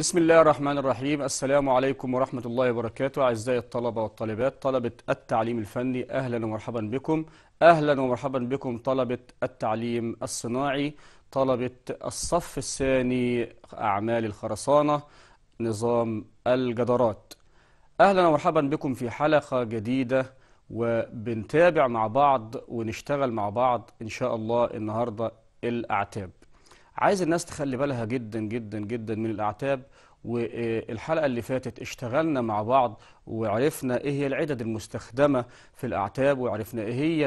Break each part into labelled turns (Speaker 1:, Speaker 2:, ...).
Speaker 1: بسم الله الرحمن الرحيم السلام عليكم ورحمة الله وبركاته أعزائي الطلبة والطالبات طلبة التعليم الفني أهلا ومرحبا بكم أهلا ومرحبا بكم طلبة التعليم الصناعي طلبة الصف الثاني أعمال الخرسانة نظام الجدارات أهلا ومرحبا بكم في حلقة جديدة وبنتابع مع بعض ونشتغل مع بعض إن شاء الله النهاردة الأعتاب عايز الناس تخلي بالها جدا جدا جدا من الاعتاب والحلقة اللي فاتت اشتغلنا مع بعض وعرفنا ايه هي العدد المستخدمة في الاعتاب وعرفنا ايه هي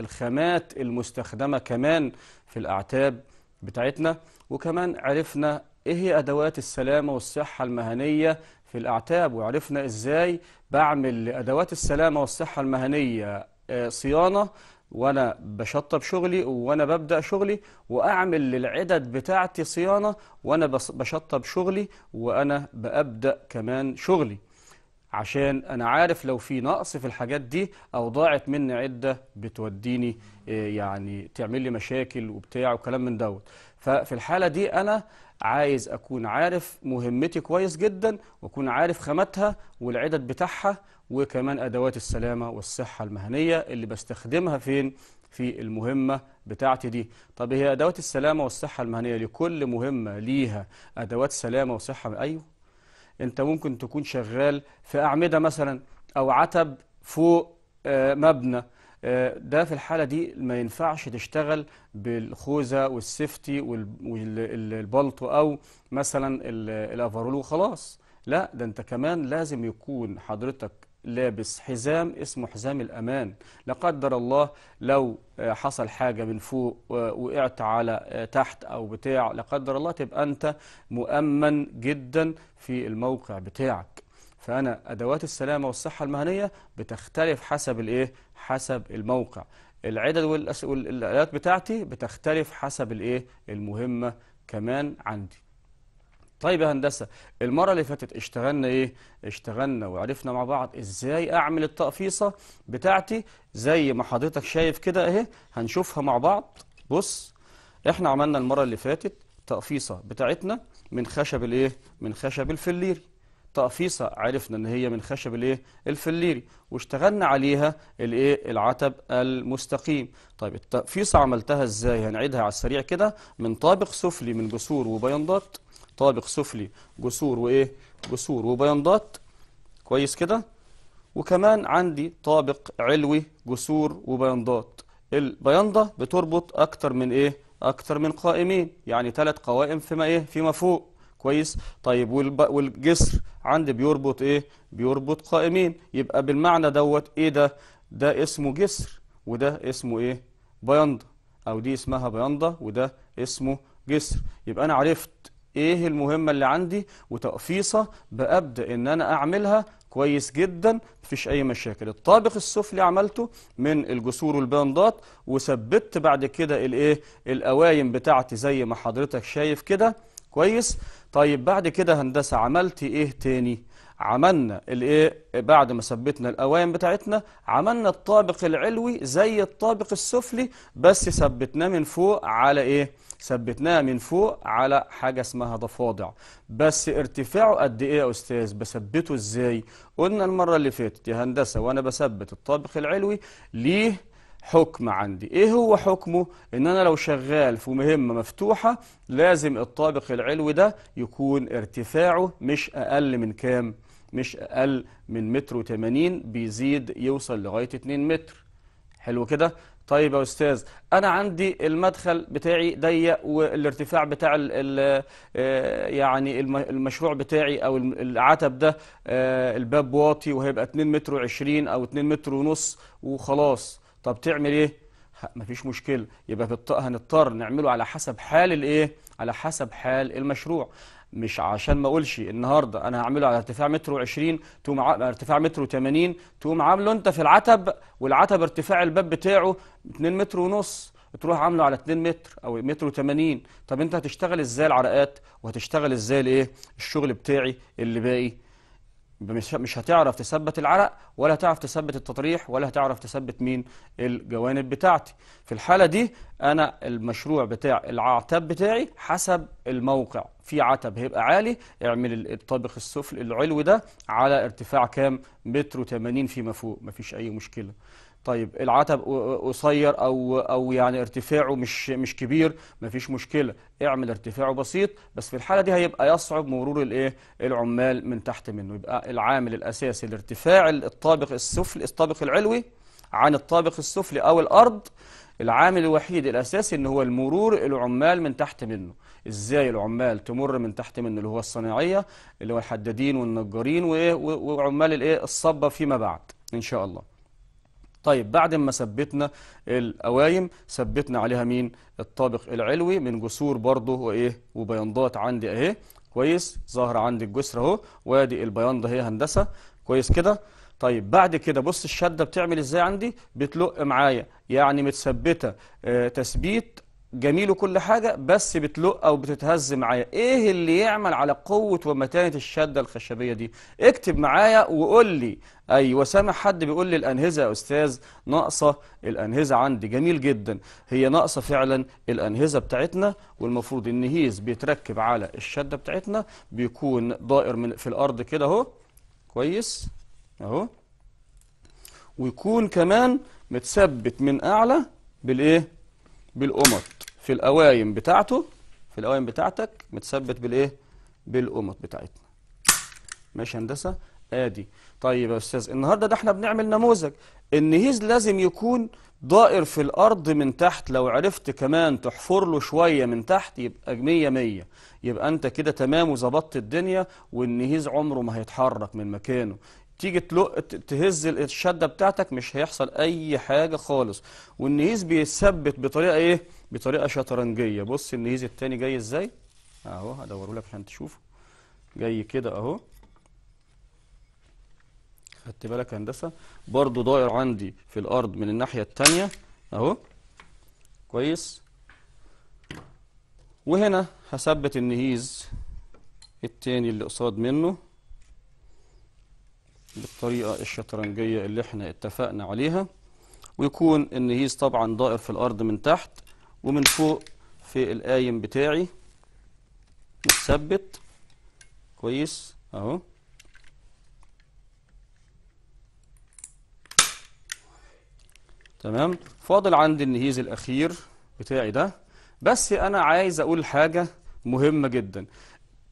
Speaker 1: الخامات المستخدمة كمان في الاعتاب بتاعتنا وكمان عرفنا ايه هي ادوات السلامة والصحة المهنية في الاعتاب وعرفنا ازاي بعمل لادوات السلامة والصحة المهنية آه، صيانة وانا بشطب شغلي وانا ببدا شغلي واعمل للعدد بتاعتي صيانه وانا بشطب شغلي وانا ببدا كمان شغلي عشان انا عارف لو في نقص في الحاجات دي او ضاعت مني عده بتوديني آه، يعني تعمل لي مشاكل وبتاع وكلام من دوت ففي الحاله دي انا عايز اكون عارف مهمتي كويس جدا واكون عارف خامتها والعدد بتاعها وكمان أدوات السلامة والصحة المهنية اللي بستخدمها فين في المهمة بتاعتي دي طب هي أدوات السلامة والصحة المهنية لكل مهمة ليها أدوات سلامة وصحة أيوه أنت ممكن تكون شغال في أعمدة مثلا أو عتب فوق آه، مبنى آه، ده في الحالة دي ما ينفعش تشتغل بالخوذة والسيفتي والبلطو أو مثلا الأفرول وخلاص لا ده أنت كمان لازم يكون حضرتك لابس حزام اسمه حزام الأمان لا قدر الله لو آه، حصل حاجة من فوق وقعت على آه، تحت أو بتاع لا قدر الله تبقى أنت مؤمن جدا في الموقع بتاعك فأنا أدوات السلامة والصحة المهنية بتختلف حسب الإيه؟ حسب الموقع العدد والآلات بتاعتي بتختلف حسب الإيه؟ المهمة كمان عندي طيب يا هندسة المرة اللي فاتت اشتغلنا ايه اشتغلنا وعرفنا مع بعض ازاي اعمل التقفيصة بتاعتي زي ما حضرتك شايف كده اهي هنشوفها مع بعض بص احنا عملنا المرة اللي فاتت تقفيصة بتاعتنا من خشب الايه من خشب الفليري تقفيصة عرفنا ان هي من خشب الايه الفليري واشتغلنا عليها الايه العتب المستقيم طيب التقفيصة عملتها ازاي هنعيدها على السريع كده من طابق سفلي من جسور وبيندات طابق سفلي جسور وإيه جسور وبياضات كويس كده وكمان عندي طابق علوي جسور وبياضات البياضة بتربط أكتر من إيه أكتر من قائمين يعني ثلاث قوائم فيما إيه فيما فوق كويس طيب والجسر عندي بيربط إيه بيربط قائمين يبقى بالمعنى دوت إيه ده ده اسمه جسر وده اسمه إيه بياضة أو دي اسمها بياضة وده اسمه جسر يبقى أنا عرفت ايه المهمة اللي عندي وتقفيصة بأبدأ ان انا اعملها كويس جدا مفيش اي مشاكل الطابق السفلي عملته من الجسور والبندات وثبتت بعد كده الايه القوايم بتاعتي زي ما حضرتك شايف كده كويس طيب بعد كده هندسة عملت ايه تاني عملنا الايه بعد ما ثبتنا الاوائم بتاعتنا عملنا الطابق العلوي زي الطابق السفلي بس ثبتناه من فوق على ايه ثبتناها من فوق على حاجة اسمها ضفادع بس ارتفاعه قد ايه يا استاذ بثبته ازاي قلنا المرة اللي فاتت يا هندسة وانا بثبت الطابق العلوي ليه حكم عندي ايه هو حكمه ان انا لو شغال في مهمة مفتوحة لازم الطابق العلوي ده يكون ارتفاعه مش اقل من كام مش أقل من متر وتمانين بيزيد يوصل لغاية 2 متر حلو كده طيب يا أستاذ أنا عندي المدخل بتاعي ضيق والارتفاع بتاع الـ الـ آه، يعني المشروع بتاعي أو العتب ده آه، الباب واطي وهيبقى 2 متر وعشرين أو 2 متر ونص وخلاص طب تعمل إيه؟ مفيش مشكلة يبقى هنضطر نعمله على حسب حال الايه على حسب حال المشروع مش عشان ما اقولش النهارده انا هعمله على ارتفاع متر و20 تقوم ارتفاع متر و80 تقوم عامله انت في العتب والعتب ارتفاع الباب بتاعه 2 متر ونص تروح عامله على 2 متر او متر و80 طب انت هتشتغل ازاي العرقات وهتشتغل ازاي الايه الشغل بتاعي اللي باقي مش هتعرف تثبت العرق ولا هتعرف تثبت التطريح ولا هتعرف تثبت مين الجوانب بتاعتي في الحالة دي أنا المشروع بتاع العتب بتاعي حسب الموقع في عتب هيبقى عالي اعمل الطابق السفل العلوي ده على ارتفاع كام متر و80 فيما فوق مفيش أي مشكلة طيب العتب قصير او او يعني ارتفاعه مش مش كبير مفيش مشكله اعمل ارتفاعه بسيط بس في الحاله دي هيبقى يصعب مرور الايه العمال من تحت منه يبقى العامل الاساسي لارتفاع الطابق السفلي الطابق العلوي عن الطابق السفلي او الارض العامل الوحيد الاساسي ان هو المرور العمال من تحت منه ازاي العمال تمر من تحت منه اللي هو الصناعيه اللي هو الحدادين والنجارين وايه وعمال الايه الصبه فيما بعد ان شاء الله طيب بعد ما ثبتنا القوايم ثبتنا عليها مين الطابق العلوي من جسور برضه وايه وبياضات عندي اهي كويس ظاهر عندي الجسر اهو وادي البياض اهي هندسه كويس كده طيب بعد كده بص الشده بتعمل ازاي عندي بتلق معايا يعني متثبته آه، تثبيت جميل وكل حاجة بس بتلق أو بتتهز معايا إيه اللي يعمل على قوة ومتانة الشدة الخشبية دي اكتب معايا وقول لي أيوة سامع حد بيقول لي الأنهزة يا أستاذ ناقصة الأنهزة عندي جميل جدا هي ناقصة فعلا الأنهزة بتاعتنا والمفروض النهيز بيتركب على الشدة بتاعتنا بيكون دائر من في الأرض كده أهو كويس أهو ويكون كمان متثبت من أعلى بالإيه بالقمر في القوايم بتاعته في القوايم بتاعتك متثبت بالايه بالقمط بتاعتنا ماشي هندسه ادي طيب يا استاذ النهارده ده احنا بنعمل نموذج النهيز لازم يكون دائر في الارض من تحت لو عرفت كمان تحفر له شويه من تحت يبقى 100 100 يبقى انت كده تمام وظبطت الدنيا والنهيز عمره ما هيتحرك من مكانه تيجي تلق تهز الشده بتاعتك مش هيحصل اي حاجه خالص والنيز بيثبت بطريقه ايه بطريقه شطرنجيه بص النيز الثاني جاي ازاي اهو هدوره لك عشان تشوفه جاي كده اهو خدت بالك هندسه برضو داير عندي في الارض من الناحيه الثانيه اهو كويس وهنا هثبت النهيز الثاني اللي قصاد منه بالطريقة الشطرنجية اللي احنا اتفقنا عليها ويكون النهيز طبعا دائر في الأرض من تحت ومن فوق في القايم بتاعي متثبت كويس اهو تمام فاضل عندي النهيز الأخير بتاعي ده بس أنا عايز أقول حاجة مهمة جدا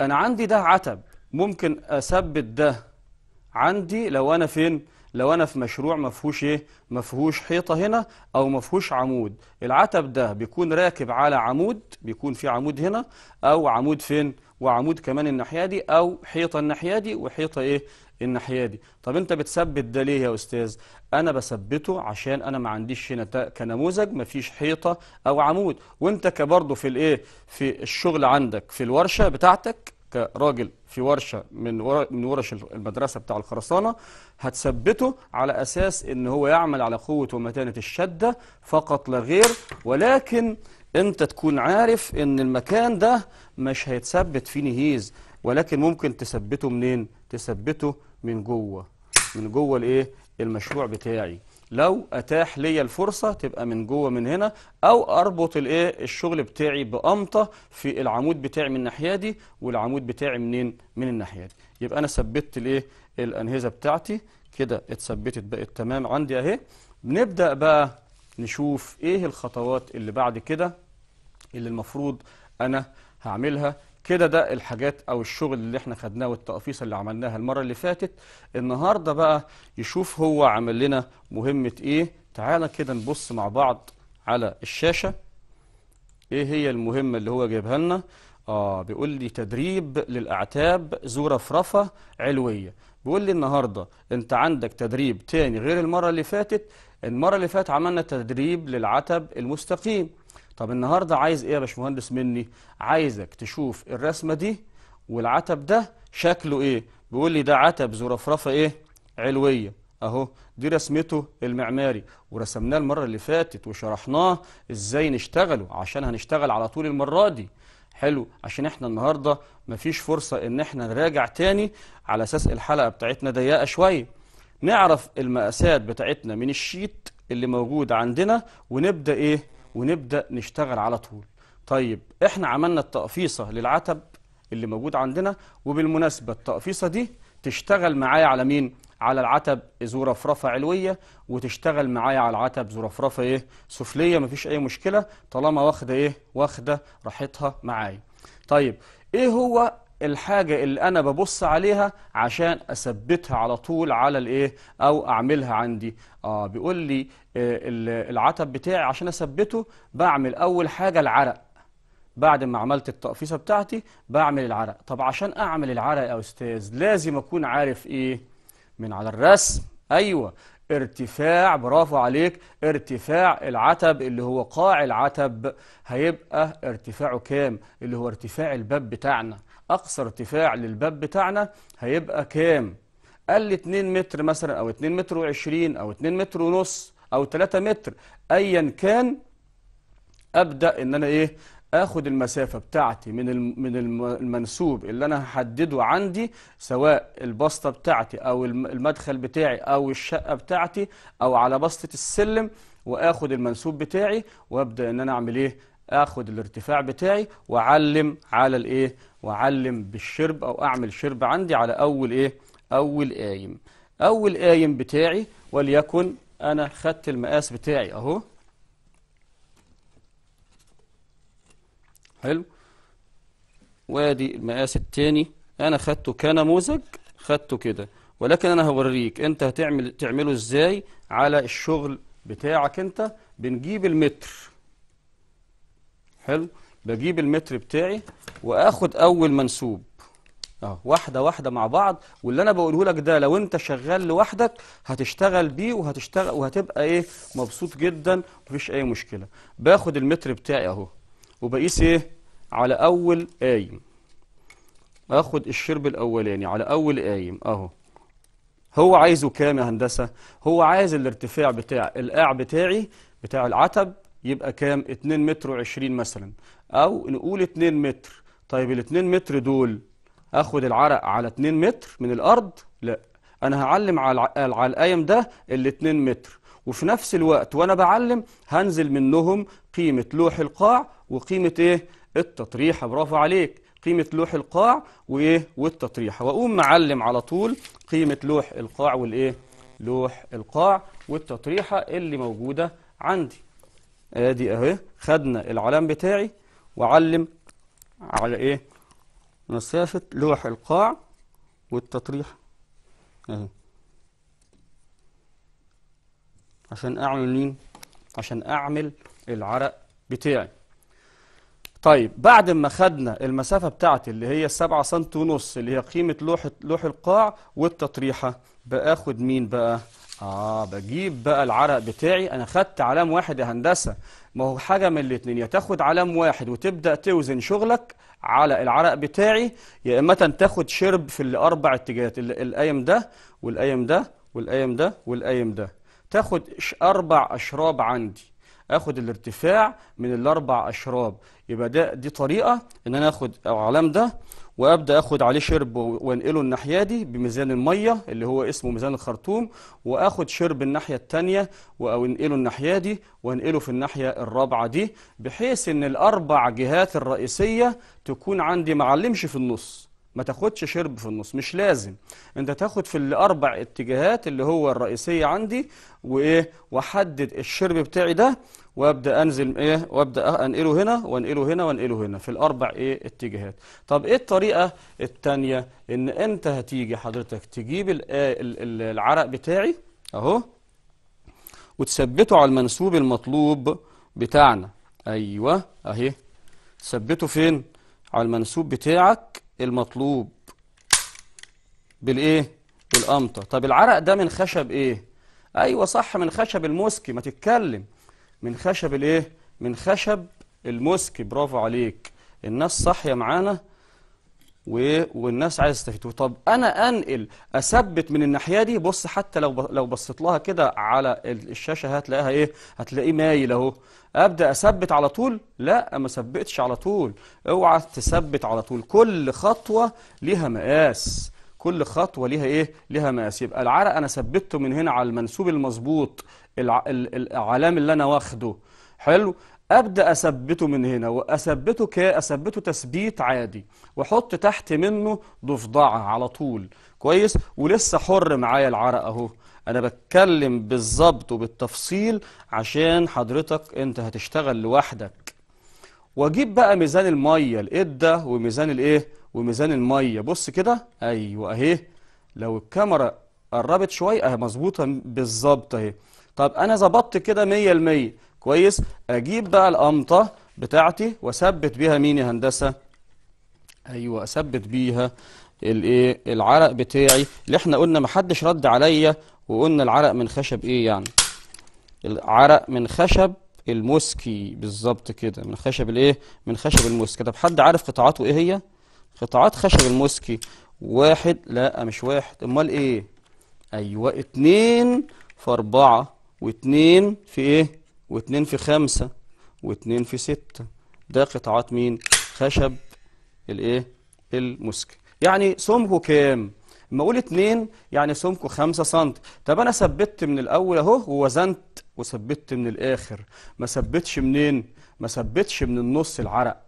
Speaker 1: أنا عندي ده عتب ممكن أثبت ده عندي لو أنا فين؟ لو أنا في مشروع ما فيهوش إيه؟ ما فيهوش حيطة هنا أو ما فيهوش عمود العتب ده بيكون راكب على عمود بيكون في عمود هنا أو عمود فين؟ وعمود كمان الناحية دي أو حيطة الناحية دي وحيطة إيه؟ الناحية دي طب أنت بتثبت ده ليه يا أستاذ؟ أنا بثبته عشان أنا ما عنديش هنا كنموذج ما فيش حيطة أو عمود وأنت كبرضه في الإيه؟ في الشغل عندك في الورشة بتاعتك كراجل في ورشه من من ورش المدرسه بتاع الخرسانه هتثبته على اساس ان هو يعمل على قوه ومتانه الشده فقط لا غير ولكن انت تكون عارف ان المكان ده مش هيتثبت فيه نهيز ولكن ممكن تثبته منين تثبته من جوه من جوه الايه المشروع بتاعي لو أتاح لي الفرصة تبقى من جوه من هنا أو أربط الإيه الشغل بتاعي بأمطة في العمود بتاعي من الناحية دي والعمود بتاعي منين من الناحية دي يبقى أنا ثبتت الإيه الأنهزة بتاعتي كده اتثبتت بقت تمام عندي أهي نبدا بقى نشوف إيه الخطوات اللي بعد كده اللي المفروض أنا هعملها كده ده الحاجات او الشغل اللي احنا خدناه والتقفيص اللي عملناها المره اللي فاتت النهارده بقى يشوف هو عمل لنا مهمه ايه تعالى كده نبص مع بعض على الشاشه ايه هي المهمه اللي هو جايبها لنا اه بيقول لي تدريب للاعتاب ذو علويه بيقول لي النهارده انت عندك تدريب تاني غير المره اللي فاتت المره اللي فاتت عملنا تدريب للعتب المستقيم طب النهارده عايز ايه يا باشمهندس مني عايزك تشوف الرسمه دي والعتب ده شكله ايه بيقول لي ده عتب زرفرفه ايه علويه اهو دي رسمته المعماري ورسمناه المره اللي فاتت وشرحناه ازاي نشتغله عشان هنشتغل على طول المره دي حلو عشان احنا النهارده مفيش فرصه ان احنا نراجع تاني على اساس الحلقه بتاعتنا ضيقه شويه نعرف المقاسات بتاعتنا من الشيت اللي موجود عندنا ونبدا ايه ونبدأ نشتغل على طول طيب احنا عملنا التقفيصة للعتب اللي موجود عندنا وبالمناسبة التقفيصة دي تشتغل معايا على مين؟ على العتب زرفرفة علوية وتشتغل معايا على العتب زرفرفة ايه؟ سفلية مفيش أي مشكلة طالما واخدة ايه؟ واخدة راحتها معايا. طيب ايه هو الحاجة اللي أنا ببص عليها عشان أثبتها على طول على الإيه أو أعملها عندي آه بيقول لي آه، العتب بتاعي عشان أثبته بعمل أول حاجة العرق بعد ما عملت التقفيصة بتاعتي بعمل العرق طب عشان أعمل العرق يا أستاذ لازم أكون عارف إيه من على الرسم أيوة ارتفاع برافو عليك ارتفاع العتب اللي هو قاع العتب هيبقى ارتفاعه كام اللي هو ارتفاع الباب بتاعنا أقصى ارتفاع للباب بتاعنا هيبقى كام قال لي 2 متر مثلا أو 2 متر و20 أو 2 متر ونص أو 3 متر أيا كان أبدأ إن أنا إيه اخد المسافة بتاعتي من من المنسوب اللي انا هحدده عندي سواء البسطة بتاعتي او المدخل بتاعي او الشقة بتاعتي او على بسطة السلم واخد المنسوب بتاعي وابدأ ان انا اعمل ايه اخد الارتفاع بتاعي واعلم على الايه واعلم بالشرب او اعمل شرب عندي على اول ايه اول قايم اول قايم بتاعي وليكن انا خدت المقاس بتاعي اهو حلو وادي المقاس الثاني انا خدته كنموذج خدته كده ولكن انا هوريك انت هتعمل تعمله ازاي على الشغل بتاعك انت بنجيب المتر حلو بجيب المتر بتاعي واخد اول منسوب اه واحده واحده مع بعض واللي انا بقوله لك ده لو انت شغال لوحدك هتشتغل بيه وهتشتغل وهتبقى ايه مبسوط جدا مفيش اي مشكله باخد المتر بتاعي اهو وبقيس ايه على اول قايم اخد الشرب الاولاني على اول قايم اهو هو عايزه كام يا هندسه هو عايز الارتفاع بتاع القاع بتاعي بتاع العتب يبقى كام 2 متر و20 مثلا او نقول 2 متر طيب ال 2 متر دول اخد العرق على 2 متر من الارض لا انا هعلم على على القايم ده ال 2 متر وفي نفس الوقت وانا بعلم هنزل منهم قيمه لوح القاع وقيمه ايه التطريحه برافو عليك قيمه لوح القاع وايه والتطريحه واقوم معلم على طول قيمه لوح القاع والايه لوح القاع والتطريحه اللي موجوده عندي ادي اهي خدنا العلام بتاعي وعلم على ايه مسافة لوح القاع والتطريح اهي عشان اعمل مين عشان اعمل العرق بتاعي طيب بعد ما خدنا المسافة بتاعتي اللي هي السبعة سنت ونص اللي هي قيمة لوح لوح القاع والتطريحة باخد مين بقى آه بجيب بقى العرق بتاعي أنا خدت علام واحد يا هندسة ما هو حاجة من الاتنين يا تاخد علام واحد وتبدأ توزن شغلك على العرق بتاعي يا إما تاخد شرب في الأربع اتجاهات القايم ده والقايم ده والقايم ده والقايم ده تاخد أربع أشراب عندي اخد الارتفاع من الاربع اشراب يبقى ده دي طريقه ان انا اخد علام ده وابدا اخد عليه شرب وانقله الناحيه دي بميزان الميه اللي هو اسمه ميزان الخرطوم واخد شرب الناحيه الثانيه وانقله الناحيه دي وانقله في الناحيه الرابعه دي بحيث ان الاربع جهات الرئيسيه تكون عندي معلمش في النص ما تاخدش شرب في النص مش لازم انت تاخد في الاربع اتجاهات اللي هو الرئيسيه عندي وايه واحدد الشرب بتاعي ده وابدا انزل ايه وابدا انقله هنا وانقله هنا وانقله هنا في الاربع ايه اتجاهات طب ايه الطريقه الثانيه ان انت هتيجي حضرتك تجيب آه، العرق بتاعي اهو وتثبته على المنسوب المطلوب بتاعنا ايوه اهي ثبته فين على المنسوب بتاعك المطلوب بالايه بالقمطه طب العرق ده من خشب ايه ايوه صح من خشب الموسكي ما تتكلم من خشب الايه من خشب المسك برافو عليك الناس صاحيه معانا والناس عايزه تستفيد طب انا انقل اثبت من الناحيه دي بص حتى لو لو بصيت لها كده على الشاشه هتلاقيها ايه هتلاقيه مايل اهو ابدا اثبت على طول لا ما ثبتش على طول اوعى تثبت على طول كل خطوه ليها مقاس كل خطوه ليها ايه ليها مقاس يبقى العرق انا ثبته من هنا على المنسوب المظبوط العلام اللي انا واخده حلو ابدا اثبته من هنا واثبته ك اثبته تثبيت عادي واحط تحت منه ضفدعه على طول كويس ولسه حر معايا العرق اهو انا بتكلم بالظبط وبالتفصيل عشان حضرتك انت هتشتغل لوحدك واجيب بقى ميزان الميه الاده وميزان الايه وميزان الميه بص كده ايوه اهي لو الكاميرا قربت شويه اهي مظبوطه بالظبط اهي طب انا ظبطت كده 100% كويس اجيب بقى الامطه بتاعتي واثبت بيها مين يا هندسه ايوه اثبت بيها الايه العرق بتاعي اللي احنا قلنا محدش رد عليا وقلنا العرق من خشب ايه يعني العرق من خشب الموسكي بالظبط كده من خشب الايه من خشب الموسكي طب حد عارف قطاعاته ايه هي قطاعات خشب الموسكي واحد لا مش واحد امال ايه ايوه اتنين في اربعة واثنين في ايه واثنين في خمسة واتنين في ستة ده قطعات مين خشب الايه المسك يعني سمكه كام اما اقول اتنين يعني سمكه خمسة سنت طب انا ثبتت من الاول اهو ووزنت وثبتت من الاخر ما ثبتش منين ما ثبتش من النص العرق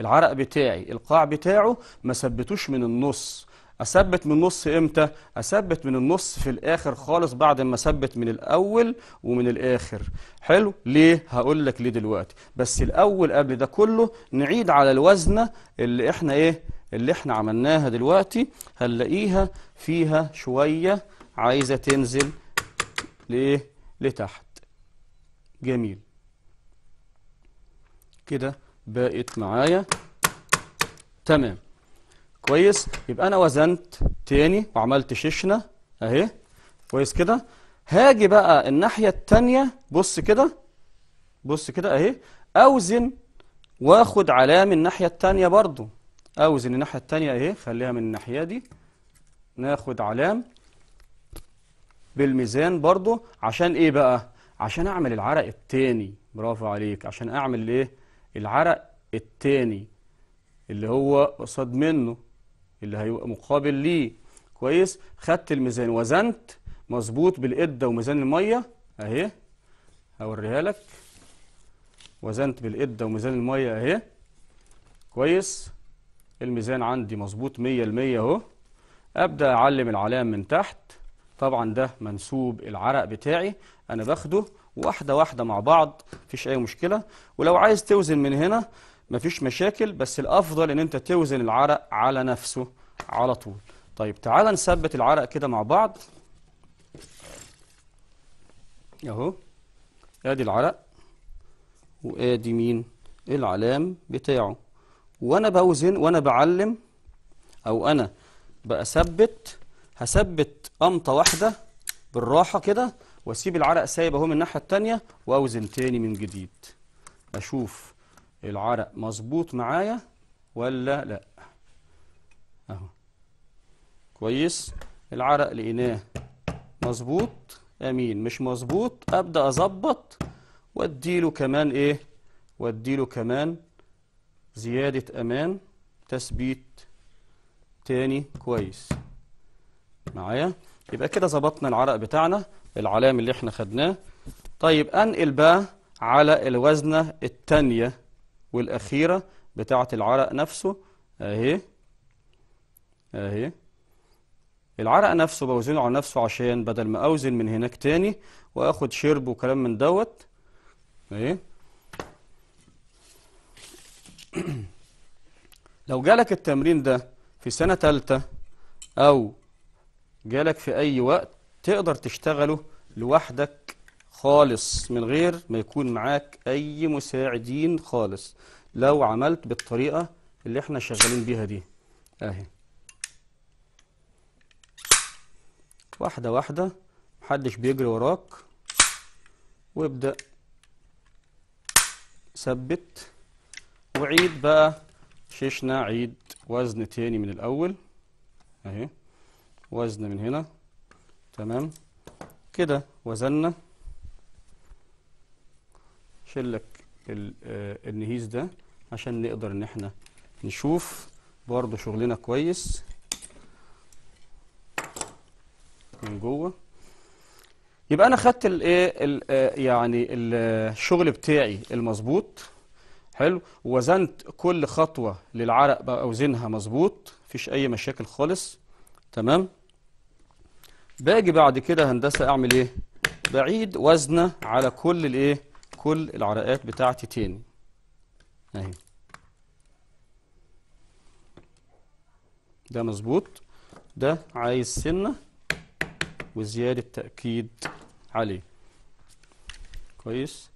Speaker 1: العرق بتاعي القاع بتاعه ما ثبتوش من النص اثبت من النص امتى اثبت من النص في الاخر خالص بعد ما اثبت من الاول ومن الاخر حلو ليه هقول لك ليه دلوقتي بس الاول قبل ده كله نعيد على الوزنه اللي احنا ايه اللي احنا عملناها دلوقتي هنلاقيها فيها شويه عايزه تنزل لايه لتحت جميل كده بقت معايا تمام كويس يبقى انا وزنت تاني وعملت ششنه اهي كويس كده هاجي بقى الناحيه التانيه بص كده بص كده اهي اوزن واخد علامه من الناحيه التانيه برضو اوزن الناحيه التانيه اهي خليها من الناحيه دي ناخد علام بالميزان برضو عشان ايه بقى عشان اعمل العرق التاني برافو عليك عشان اعمل ايه العرق التاني اللي هو قصاد منه اللي هيبقى مقابل ليه كويس خدت الميزان وزنت مظبوط بالقده وميزان الميه اهي هوريها لك وزنت بالقده وميزان الميه اهي كويس الميزان عندي مظبوط 100% اهو ابدا اعلم العلام من تحت طبعا ده منسوب العرق بتاعي انا باخده واحده واحده مع بعض مفيش اي مشكله ولو عايز توزن من هنا مفيش مشاكل بس الأفضل إن أنت توزن العرق على نفسه على طول طيب تعال نثبت العرق كده مع بعض أهو أدي العرق وأدي مين العلام بتاعه وأنا بوزن وأنا بعلم أو أنا بثبت هثبت قمطة واحدة بالراحة كده واسيب العرق سايب اهو من الناحية التانية واوزن تاني من جديد اشوف العرق مظبوط معايا ولا لا اهو كويس العرق لقيناه مظبوط امين مش مظبوط ابدا اظبط واديله كمان ايه واديله كمان زياده امان تثبيت تاني كويس معايا يبقى كده ظبطنا العرق بتاعنا العلام اللي احنا خدناه طيب انقل بقى على الوزنه الثانيه والأخيرة بتاعة العرق نفسه أهي أهي العرق نفسه بوزنه على نفسه عشان بدل ما أوزن من هناك تاني وآخد شرب وكلام من دوت أهي لو جالك التمرين ده في سنة تالتة أو جالك في أي وقت تقدر تشتغله لوحدك خالص من غير ما يكون معاك أي مساعدين خالص لو عملت بالطريقة اللي احنا شغالين بيها دي اهي واحدة واحدة محدش بيجري وراك وابدأ ثبت وعيد بقى شيشنا عيد وزن تاني من الأول اهي وزن من هنا تمام كده وزننا شيل لك آه، النهيز ده عشان نقدر ان احنا نشوف برضو شغلنا كويس من جوه يبقى انا خدت الايه آه، يعني الشغل بتاعي المظبوط حلو وزنت كل خطوه للعرق باوزنها مظبوط مفيش اي مشاكل خالص تمام باجي بعد كده هندسه اعمل ايه بعيد وزنه على كل الايه كل العرقات بتاعتي تاني اهي ده مظبوط ده عايز سنة وزيادة تأكيد عليه كويس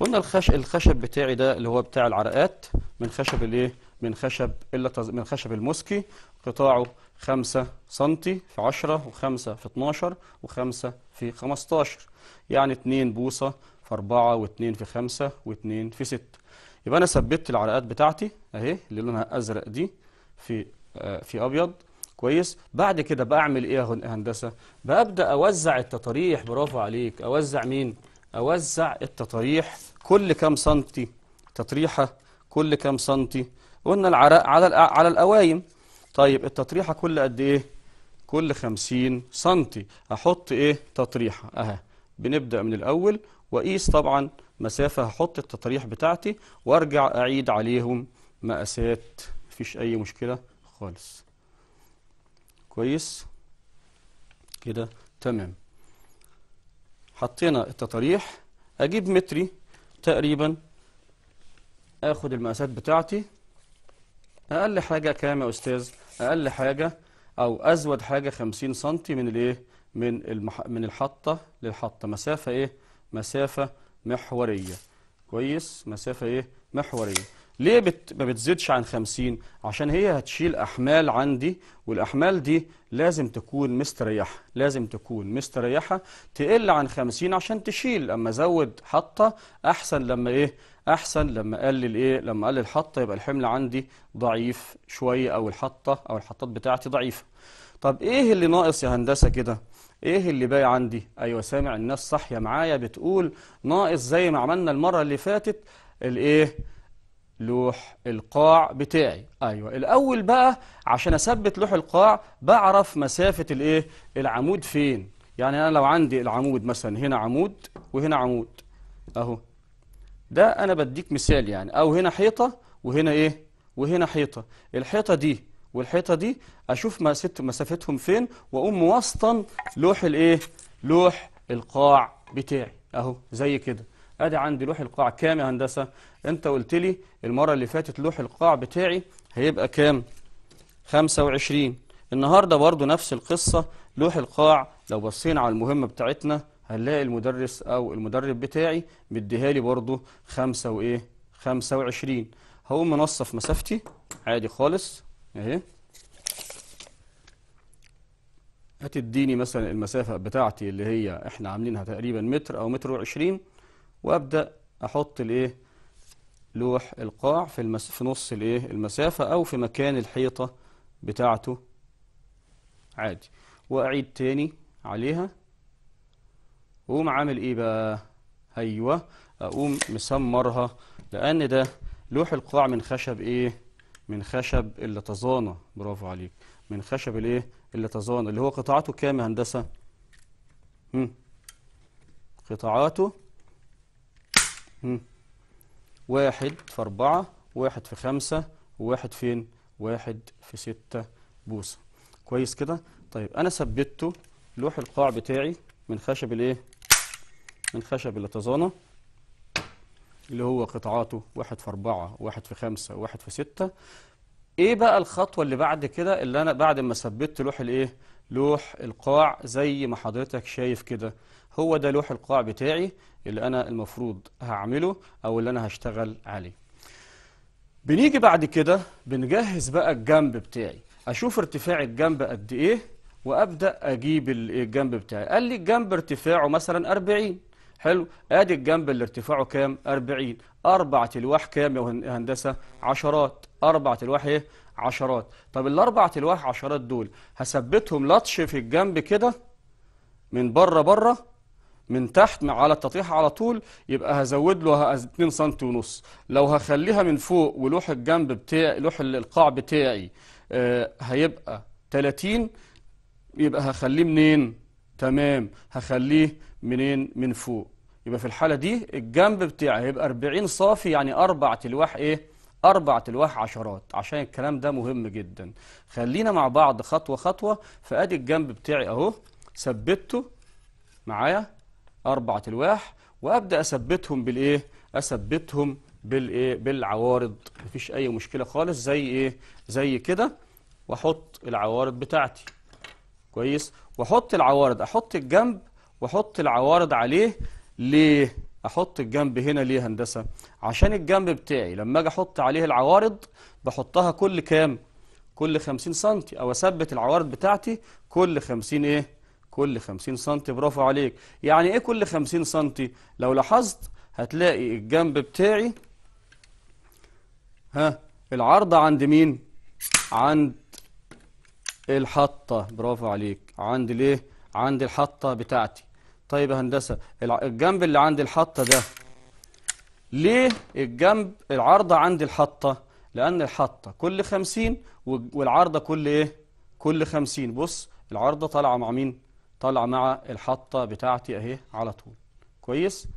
Speaker 1: قلنا الخش... الخشب بتاعي ده اللي هو بتاع العرقات من خشب الايه من خشب من خشب المسكي قطاعه 5 سم في 10 و5 في 12 و5 في 15 يعني 2 بوصة في 4 و2 في 5 و2 في 6 يبقى أنا ثبتت العرقات بتاعتي أهي اللي لونها أزرق دي في آه في أبيض كويس بعد كده بعمل إيه يا هندسة ببدأ أوزع التطاريح برافو عليك أوزع مين أوزع التطاريح كل كام سنتي تطريحة كل كام سنتي قلنا العرق على على القوايم طيب التطريحة كل قد ايه كل خمسين سنتي احط ايه تطريحة اهي بنبدأ من الاول واقيس طبعا مسافة هحط التطريح بتاعتي وارجع اعيد عليهم مقاسات مفيش اي مشكلة خالص كويس كده تمام حطينا التطريح اجيب متري تقريبا اخد المقاسات بتاعتي اقل حاجة كام يا استاذ أقل حاجة أو أزود حاجة 50 سم من الإيه؟ من المح... من الحطة للحطة مسافة إيه؟ مسافة محورية كويس مسافة إيه؟ محورية ليه بت... ما بتزيدش عن 50 عشان هي هتشيل احمال عندي والاحمال دي لازم تكون مستريحه لازم تكون مستريحه تقل عن 50 عشان تشيل اما ازود حطه احسن لما ايه احسن لما لي الايه لما قال الحطه يبقى الحمل عندي ضعيف شويه او الحطه او الحطات بتاعتي ضعيفه طب ايه اللي ناقص يا هندسه كده ايه اللي باقي عندي ايوه سامع الناس صاحيه معايا بتقول ناقص زي ما عملنا المره اللي فاتت الايه لوح القاع بتاعي ايوه الاول بقى عشان اثبت لوح القاع بعرف مسافه الايه العمود فين يعني انا لو عندي العمود مثلا هنا عمود وهنا عمود اهو ده أنا بديك مثال يعني أو هنا حيطة وهنا إيه وهنا حيطة الحيطة دي والحيطة دي أشوف مسافتهم فين وأقوم واسطا لوح الإيه لوح القاع بتاعي أهو زي كده أدي عندي لوح القاع كام يا هندسة أنت قلت لي المرة اللي فاتت لوح القاع بتاعي هيبقى كام 25 النهاردة برضو نفس القصة لوح القاع لو بصينا على المهمة بتاعتنا هنلاقي المدرس او المدرب بتاعي مديها لي برضه خمسة وايه خمسة وعشرين هقوم منصف مسافتي عادي خالص اهي هتديني مثلا المسافة بتاعتي اللي هي احنا عاملينها تقريبا متر او متر وعشرين وابدأ احط الايه لوح القاع في, المس... في نص الايه المسافة او في مكان الحيطة بتاعته عادي واعيد تاني عليها اقوم عامل ايه بقى ايوه اقوم مسمرها لان ده لوح القاع من خشب ايه من خشب اللتظانه برافو عليك من خشب الايه اللتظانه اللي هو قطاعته كام يا هندسه هم. قطاعاته هم. واحد في أربعة واحد في خمسة واحد فين واحد في ستة بوصة كويس كده طيب أنا ثبتته لوح القاع بتاعي من خشب الايه من خشب الاتزانة اللي هو قطاعاته واحد في أربعة واحد في خمسة واحد في ستة إيه بقى الخطوة اللي بعد كده اللي أنا بعد ما ثبتت لوح الإيه لوح القاع زي ما حضرتك شايف كده هو ده لوح القاع بتاعي اللي أنا المفروض هعمله أو اللي أنا هشتغل عليه بنيجي بعد كده بنجهز بقى الجنب بتاعي أشوف ارتفاع الجنب قد إيه وأبدأ أجيب الجنب بتاعي قال لي الجنب ارتفاعه مثلا 40 حلو ادي الجنب اللي ارتفاعه كام 40 اربع الواح كام يا هندسه عشرات اربع الواح ايه عشرات طب الاربع الواح عشرات دول هثبتهم لطش في الجنب كده من بره بره من تحت على التطيح على طول يبقى هزود له 2 سم ونص لو هخليها من فوق ولوح الجنب بتاعي لوح القاع بتاعي آه هيبقى 30 يبقى هخليه منين تمام هخليه منين من فوق يبقى في الحالة دي الجنب بتاعي هيبقى 40 صافي يعني أربع تلواح إيه؟ أربع تلواح عشرات عشان الكلام ده مهم جدا خلينا مع بعض خطوة خطوة فأدي الجنب بتاعي أهو ثبته معايا أربع تلواح وأبدأ أثبتهم بالإيه؟ أثبتهم بالإيه؟ بالعوارض مفيش أي مشكلة خالص زي إيه؟ زي كده وأحط العوارض بتاعتي كويس وأحط العوارض أحط الجنب واحط العوارض عليه ليه احط الجنب هنا ليه هندسه عشان الجنب بتاعي لما اجي احط عليه العوارض بحطها كل كام كل 50 سم او اثبت العوارض بتاعتي كل 50 ايه كل 50 سم برافو عليك يعني ايه كل 50 سم لو لاحظت هتلاقي الجنب بتاعي ها العرض عند مين عند الحطة برافو عليك عند ليه عند الحطة بتاعتي طيب يا هندسة الجنب اللي عند الحطة ده ليه الجنب العارضة عند الحطة لأن الحطة كل خمسين والعارضة كل إيه كل خمسين بص العارضة طالعة مع مين طالعة مع الحطة بتاعتي أهي على طول كويس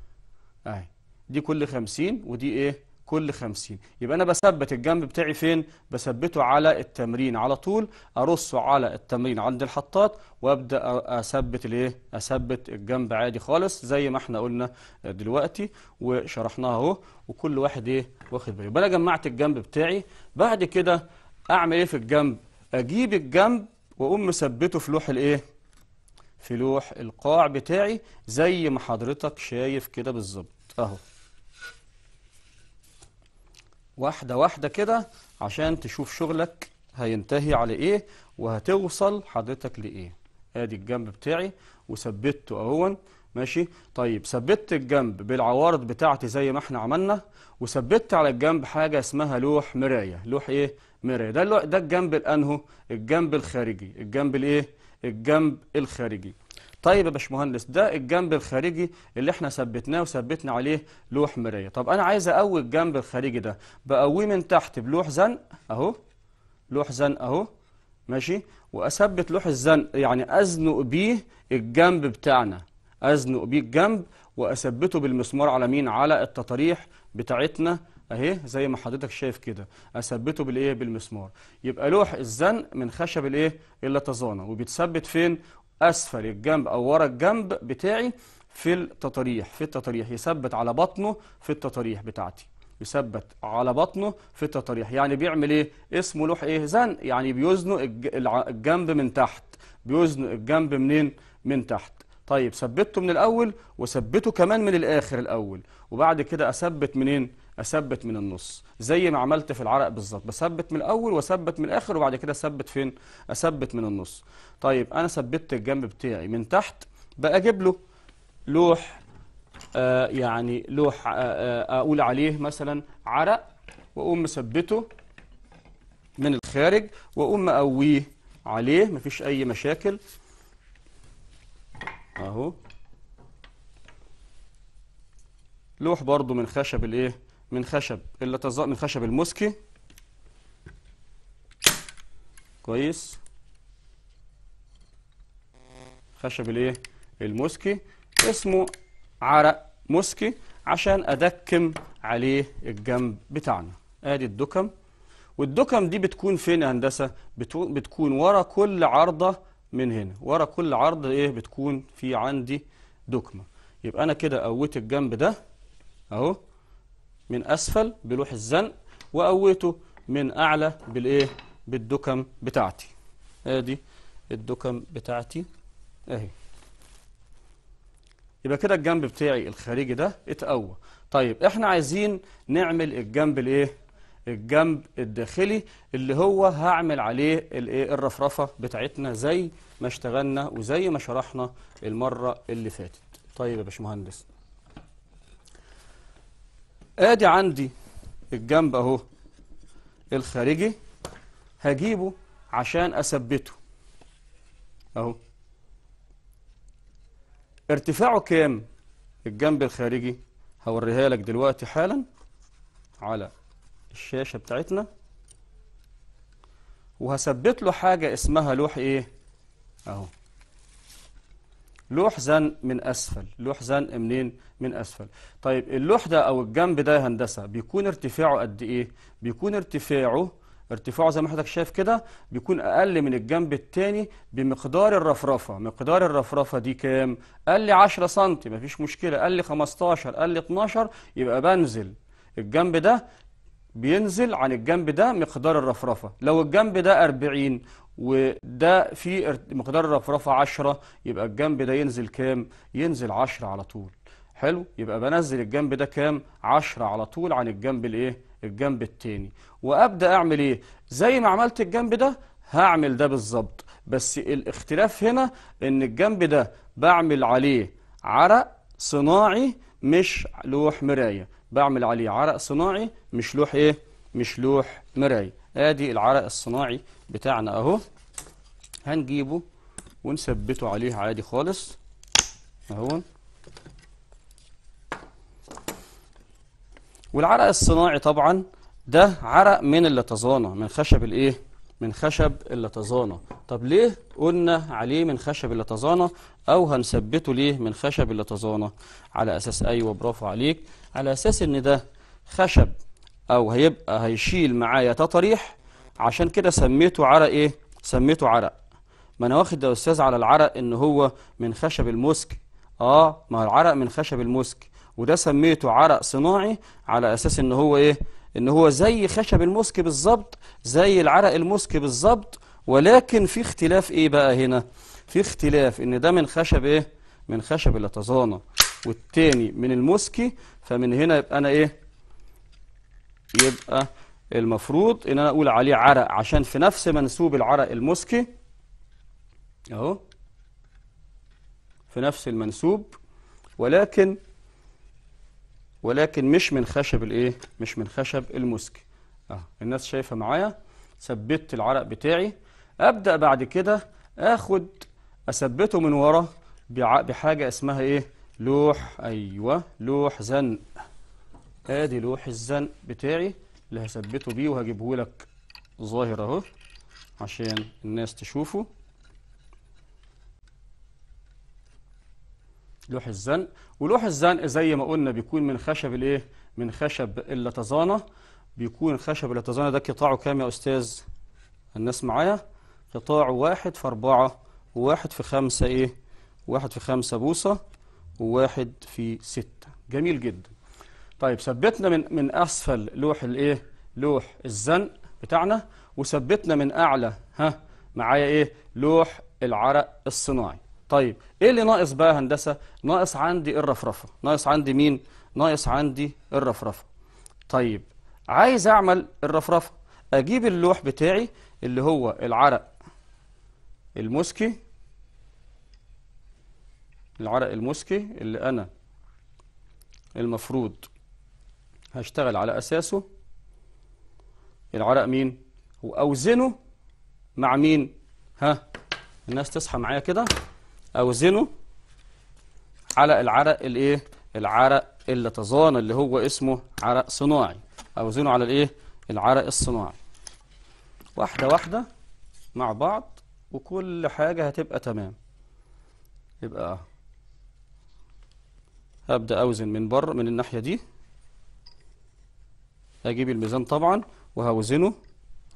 Speaker 1: أهي دي كل خمسين ودي إيه كل 50 يبقى أنا بثبت الجنب بتاعي فين بثبته على التمرين على طول أرصه على التمرين عند الحطات وأبدأ أثبت الإيه أثبت الجنب عادي خالص زي ما احنا قلنا دلوقتي وشرحناها أهو وكل واحد إيه واخد باله يبقى أنا جمعت الجنب بتاعي بعد كده أعمل إيه في الجنب أجيب الجنب وأقوم مثبته في لوح الإيه في لوح القاع بتاعي زي ما حضرتك شايف كده بالظبط أهو واحدة واحدة كده عشان تشوف شغلك هينتهي على ايه وهتوصل حضرتك لايه ادي الجنب بتاعي وثبته اهون ماشي طيب ثبت الجنب بالعوارض بتاعتي زي ما احنا عملنا وثبت على الجنب حاجة اسمها لوح مراية لوح ايه مراية ده ده الجنب الانهو الجنب الخارجي الجنب الايه الجنب الخارجي طيب يا باشمهندس ده الجنب الخارجي اللي احنا ثبتناه وثبتنا عليه لوح مرايه طب انا عايز اقوي الجنب الخارجي ده بقويه من تحت بلوح زنق اهو لوح زنق اهو ماشي واثبت لوح الزنق يعني ازنق بيه الجنب بتاعنا ازنق بيه الجنب واثبته بالمسمار على مين على التطاريح بتاعتنا اهي زي ما حضرتك شايف كده اثبته بالايه بالمسمار يبقى لوح الزنق من خشب الايه اللتزانه وبيتثبت فين أسفل الجنب أو ورا الجنب بتاعي في التطريح في التطريح يثبت على بطنه في التطريح بتاعتي يثبت على بطنه في التطريح يعني بيعمل ايه اسمه لوح ايه زن يعني بيزنه الجنب من تحت بيزنه الجنب منين من تحت طيب ثبته من الاول وثبته كمان من الاخر الاول وبعد كده اثبت منين اثبت من النص زي ما عملت في العرق بالظبط بثبت من الاول واثبت من الاخر وبعد كده اثبت فين اثبت من النص طيب انا ثبتت الجنب بتاعي من تحت بقى اجيب له لوح آه يعني لوح آه آه اقول عليه مثلا عرق واقوم مثبته من الخارج واقوم مقويه عليه مفيش اي مشاكل اهو لوح برضو من خشب الايه من خشب إلا تزق من خشب المسكي كويس خشب الايه المسكي اسمه عرق مسكي عشان ادكم عليه الجنب بتاعنا ادي الدكم والدكم دي بتكون فين يا هندسه بتكون ورا كل عرضه من هنا ورا كل عرض ايه بتكون في عندي دكمه يبقى انا كده قويت الجنب ده اهو من أسفل بلوح الزنق وقويته من أعلى بالإيه بالدكم بتاعتي ادي الدكم بتاعتي اهي يبقى كده الجنب بتاعي الخارجي ده اتقوى طيب احنا عايزين نعمل الجنب الايه الجنب الداخلي اللي هو هعمل عليه الايه الرفرفه بتاعتنا زي ما اشتغلنا وزي ما شرحنا المره اللي فاتت طيب يا باشمهندس ادي عندي الجنب اهو الخارجي هجيبه عشان اثبته اهو ارتفاعه كام الجنب الخارجي هوريها لك دلوقتي حالا على الشاشه بتاعتنا وهثبت له حاجه اسمها لوح ايه اهو لوح زن من أسفل لوح زن منين من أسفل طيب اللوح ده أو الجنب ده يا هندسة بيكون ارتفاعه قد إيه بيكون ارتفاعه ارتفاعه زي ما حضرتك شايف كده بيكون أقل من الجنب التاني بمقدار الرفرفة مقدار الرفرفة دي كام قال لي 10 سم مفيش مشكلة قال لي 15 قال لي 12 يبقى بنزل الجنب ده بينزل عن الجنب ده مقدار الرفرفة لو الجنب ده 40 وده في مقدار الرفرفه 10 يبقى الجنب ده ينزل كام ينزل 10 على طول حلو يبقى بنزل الجنب ده كام 10 على طول عن الجنب الايه الجنب الثاني. وابدا اعمل ايه زي ما عملت الجنب ده هعمل ده بالظبط بس الاختلاف هنا ان الجنب ده بعمل عليه عرق صناعي مش لوح مرايه بعمل عليه عرق صناعي مش لوح ايه مش لوح مرايه ادي العرق الصناعي بتاعنا اهو هنجيبه ونثبته عليه عادي خالص اهو والعرق الصناعي طبعا ده عرق من اللتزانة من خشب الايه من خشب اللتزانة طب ليه قلنا عليه من خشب اللتزانة او هنثبته ليه من خشب اللتزانة على اساس ايوه برافو عليك على اساس ان ده خشب او هيبقى هيشيل معايا تطريح عشان كده سميته عرق ايه سميته عرق ما انا واخد يا استاذ على العرق ان هو من خشب المسك اه ما العرق من خشب المسك وده سميته عرق صناعي على اساس ان هو ايه ان هو زي خشب المسك بالظبط زي العرق المسك بالظبط ولكن في اختلاف ايه بقى هنا في اختلاف ان ده من خشب ايه من خشب اللتزانه والتاني من المسكي فمن هنا يبقى انا ايه يبقى المفروض ان انا اقول عليه عرق عشان في نفس منسوب العرق المسكي اهو في نفس المنسوب ولكن ولكن مش من خشب الايه مش من خشب المسك اه الناس شايفه معايا ثبت العرق بتاعي ابدا بعد كده اخد اثبته من ورا بحاجه اسمها ايه لوح ايوه لوح زنق ادي لوح الزنق بتاعي اللي هثبته بيه وهجيبه لك ظاهر اهو عشان الناس تشوفه لوح الزنق ولوح الزنق زي ما قلنا بيكون من خشب الايه من خشب اللتزانه بيكون خشب اللتزانه ده قطاعه كام يا استاذ الناس معايا قطاعه واحد في أربعة وواحد في خمسة إيه واحد في خمسة بوصة وواحد في ستة جميل جدا طيب ثبتنا من من اسفل لوح الايه لوح الزنق بتاعنا وثبتنا من اعلى ها معايا ايه لوح العرق الصناعي طيب ايه اللي ناقص بقى هندسه ناقص عندي الرفرفه ناقص عندي مين ناقص عندي الرفرفه طيب عايز اعمل الرفرفه اجيب اللوح بتاعي اللي هو العرق المسكي العرق المسكي اللي انا المفروض هشتغل على أساسه العرق مين وأوزنه مع مين ها الناس تصحى معايا كده أوزنه على العرق الايه العرق اللي تظان اللي هو اسمه عرق صناعي أوزنه على الايه العرق الصناعي واحدة واحدة مع بعض وكل حاجة هتبقى تمام يبقى هبدأ أوزن من بره من الناحية دي اجيب الميزان طبعا وهوزنه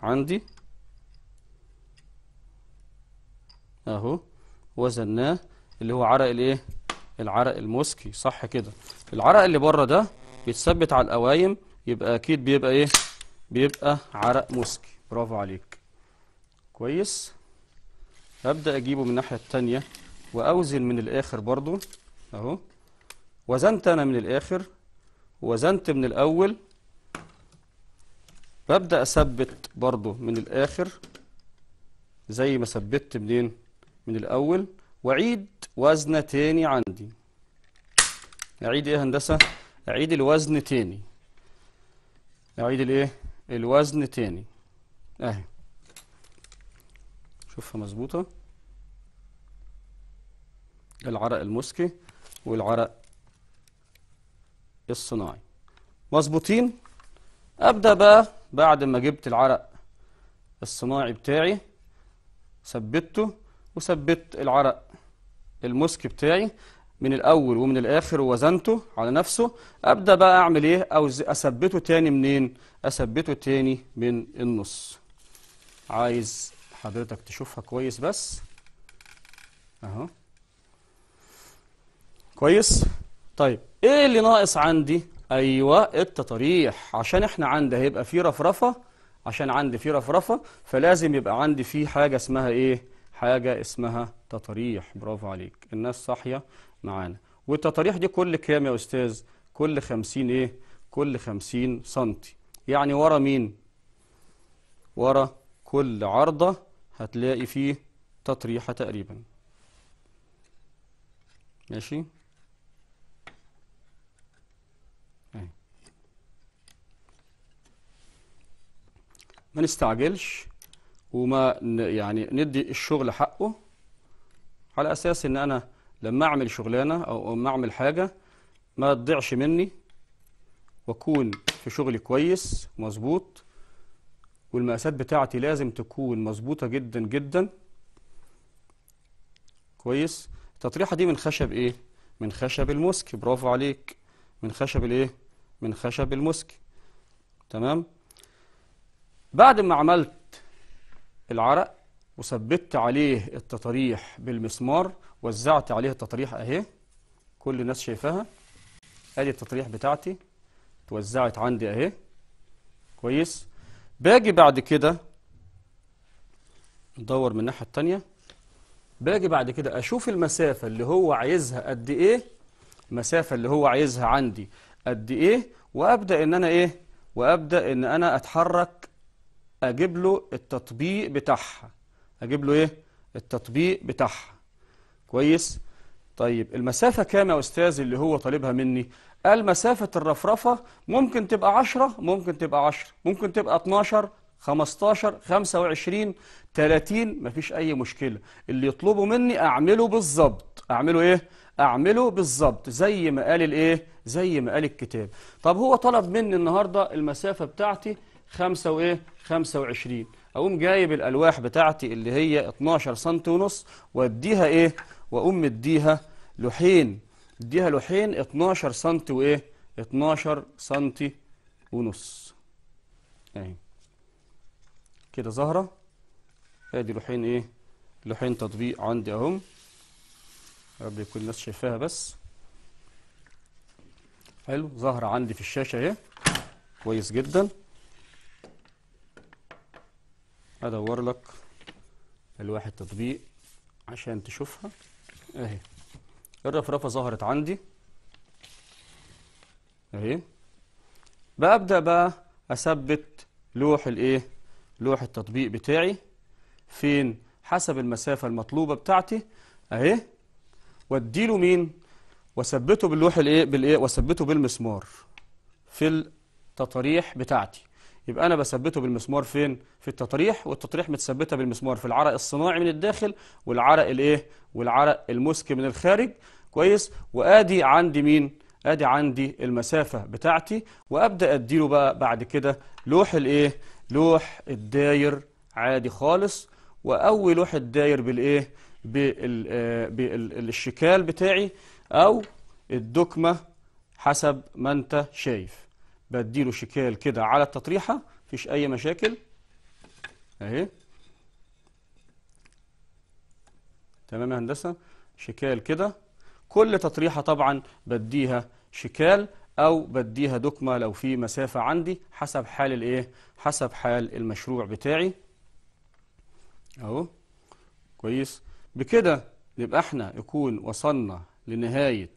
Speaker 1: عندي اهو وزناه اللي هو عرق الايه العرق المسكي صح كده العرق اللي بره ده بيتثبت على القوايم يبقى اكيد بيبقى ايه بيبقى عرق مسكي برافو عليك كويس هبدا اجيبه من الناحيه الثانيه واوزن من الاخر برضو اهو وزنت انا من الاخر وزنت من الاول ببدأ أثبت برضو من الآخر زي ما ثبتت منين من الأول وأعيد وزنة تاني عندي أعيد إيه هندسة أعيد الوزن تاني أعيد الإيه الوزن تاني أهي شوفها مظبوطة العرق المسكي والعرق الصناعي مظبوطين أبدأ بقى بعد ما جبت العرق الصناعي بتاعي ثبته وثبت العرق المسك بتاعي من الأول ومن الآخر ووزنته على نفسه أبدأ بقى أعمل إيه أو أثبته تاني منين أثبته تاني من النص عايز حضرتك تشوفها كويس بس أهو كويس طيب إيه اللي ناقص عندي أيوة التطريح عشان إحنا عند هيبقى في رفرفة عشان عندي في رفرفة فلازم يبقى عندي في حاجة اسمها إيه حاجة اسمها تطريح برافو عليك الناس صاحية معانا والتطريح دي كل كام يا أستاذ كل 50 إيه كل 50 سنتي يعني ورا مين ورا كل عرضة هتلاقي فيه تطريحة تقريبا ماشي ما نستعجلش وما يعني ندي الشغل حقه على اساس ان انا لما اعمل شغلانه او لما اعمل حاجه ما تضيعش مني واكون في شغلي كويس مظبوط والمقاسات بتاعتي لازم تكون مظبوطه جدا جدا كويس التطريحه دي من خشب ايه من خشب المسك برافو عليك من خشب الايه من خشب المسك تمام بعد ما عملت العرق وثبت عليه التطريح بالمسمار وزعت عليه التطريح اهي كل الناس شايفاها ادي التطريح بتاعتي اتوزعت عندي اهي كويس باجي بعد كده ندور من الناحيه الثانيه باجي بعد كده اشوف المسافه اللي هو عايزها قد ايه المسافه اللي هو عايزها عندي قد ايه وابدا ان انا ايه وابدا ان انا اتحرك اجيب له التطبيق بتاعها اجيب له ايه التطبيق بتاعها كويس طيب المسافة كام يا أستاذ اللي هو طالبها مني قال مسافة الرفرفة ممكن تبقى 10 ممكن تبقى 10 ممكن تبقى 12 15 25 30 مفيش أي مشكلة اللي يطلبه مني أعمله بالظبط أعمله إيه؟ أعمله بالظبط زي ما قال الإيه؟ زي ما قال الكتاب طب هو طلب مني النهاردة المسافة بتاعتي خمسة وإيه؟ خمسة وعشرين أقوم جايب الألواح بتاعتي اللي هي 12 سنتي ونص وأديها إيه؟ وأقوم مديها لوحين أديها لوحين 12 سنتي وإيه؟ 12 سنتي ونص أهي كده ظاهرة أدي لوحين إيه؟ لوحين تطبيق عندي أهم رب يكون الناس شايفاها بس حلو ظاهرة عندي في الشاشة اهي كويس جدا ادور لك الواحد تطبيق عشان تشوفها اهي الرفرفه ظهرت عندي اهي ببدا بقى اثبت لوح الايه لوح التطبيق بتاعي فين حسب المسافه المطلوبه بتاعتي اهي واديله مين واثبته باللوح الايه بالايه واثبته بالمسمار في التطريح بتاعتي يبقى أنا بثبته بالمسمار فين؟ في التطريح والتطريح متثبتة بالمسمار في العرق الصناعي من الداخل والعرق الإيه؟ والعرق المسكي من الخارج كويس؟ وآدي عندي مين؟ آدي عندي المسافة بتاعتي وأبدأ أديله بقى بعد كده لوح الإيه؟ لوح الداير عادي خالص وأقوي لوح الداير بالإيه؟ بالشكال آه، بتاعي أو الدكمة حسب ما أنت شايف بديله شكال كده على التطريحة مفيش أي مشاكل أهي تمام يا هندسة شكال كده كل تطريحة طبعا بديها شكال أو بديها دكمة لو في مسافة عندي حسب حال الإيه حسب حال المشروع بتاعي أهو كويس بكده يبقى احنا يكون وصلنا لنهاية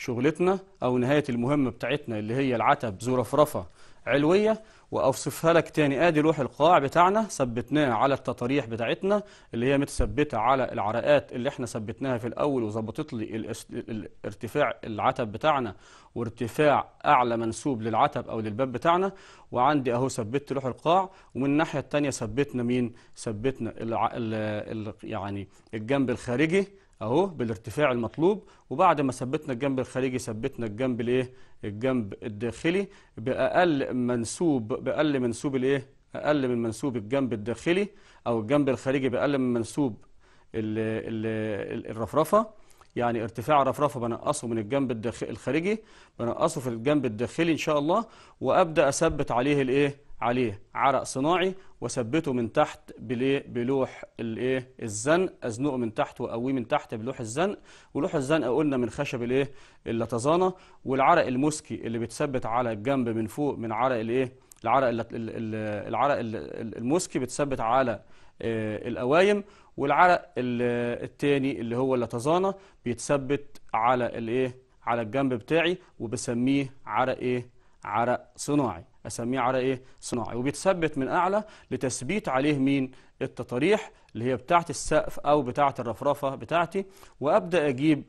Speaker 1: شغلتنا أو نهاية المهمة بتاعتنا اللي هي العتب زرفرفة علوية وأوصفها لك تاني آدي لوح القاع بتاعنا ثبتناه على التطاريح بتاعتنا اللي هي متثبتة على العرقات اللي احنا ثبتناها في الأول وظبطت لي ارتفاع العتب بتاعنا وارتفاع أعلى منسوب للعتب أو للباب بتاعنا وعندي أهو ثبت لوح القاع ومن الناحية الثانيه ثبتنا مين؟ ثبتنا يعني الجنب الخارجي اهو بالارتفاع المطلوب وبعد ما ثبتنا الجنب الخارجي ثبتنا الجنب الايه الجنب الداخلي باقل منسوب بأقل منسوب الإيه؟ أقل من منسوب الجنب الداخلي أو الجنب الخارجي بأقل من منسوب الـ الـ الـ الرفرفة يعني ارتفاع رفرفة بنقصه من الجنب الداخلي الخارجي بنقصه في الجنب الداخلي إن شاء الله وأبدأ أثبت عليه الإيه؟ عليه عرق صناعي وثبته من تحت بالايه بلوح الايه الزنق ازنقه من تحت واقويه من تحت بلوح الزنق ولوح الزن قلنا من خشب الايه اللتزانه والعرق المسكي اللي بيتثبت على الجنب من فوق من عرق الايه العرق العرق المسكي بتثبت على آه، القوايم والعرق الثاني اللي هو اللتزانة بيتثبت على الايه على الجنب بتاعي وبسميه عرق ايه عرق صناعي اسميه عرق ايه صناعي وبيتثبت من اعلى لتثبيت عليه مين التطاريح اللي هي بتاعه السقف او بتاعه الرفرفه بتاعتي وابدا اجيب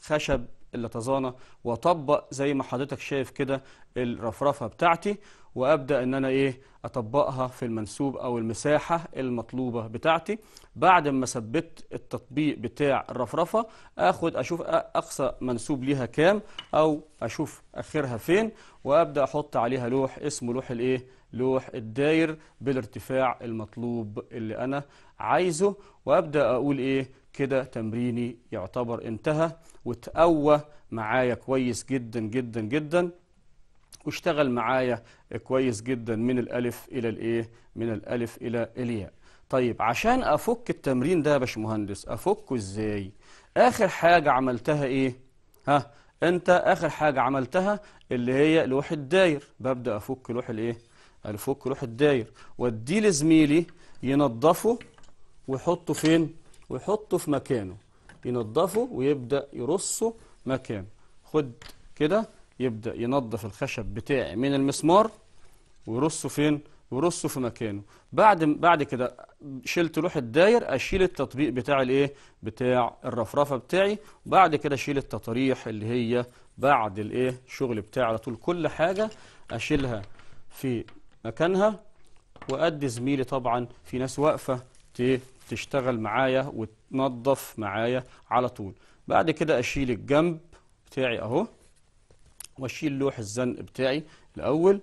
Speaker 1: خشب اللتزانة واطبق زي ما حضرتك شايف كده الرفرفه بتاعتي وابدا ان انا ايه اطبقها في المنسوب او المساحه المطلوبه بتاعتي بعد ما ثبت التطبيق بتاع الرفرفه اخد اشوف اقصى منسوب ليها كام او اشوف اخرها فين وابدا احط عليها لوح اسمه لوح الايه لوح الداير بالارتفاع المطلوب اللي انا عايزه وابدا اقول ايه كده تمريني يعتبر انتهى وتقوى معايا كويس جدا جدا جدا واشتغل معايا كويس جدا من الالف الى الايه من الالف الى الياء طيب عشان افك التمرين ده يا باشمهندس افكه ازاي اخر حاجه عملتها ايه ها انت اخر حاجه عملتها اللي هي لوح الداير ببدا افك لوح الايه افك لوح الداير واديه لزميلي ينضفه ويحطه فين ويحطه في مكانه ينضفه ويبدا يرصه مكانه خد كده يبدأ ينظف الخشب بتاعي من المسمار ويرصه فين ورصه في مكانه بعد بعد كده شلت لوح الداير اشيل التطبيق بتاع الايه بتاع الرفرفه بتاعي وبعد كده اشيل التطريح اللي هي بعد الايه الشغل بتاعي على طول كل حاجه اشيلها في مكانها وادي زميلي طبعا في ناس واقفه تشتغل معايا وتنظف معايا على طول بعد كده اشيل الجنب بتاعي اهو واشيل لوح الزنق بتاعي الاول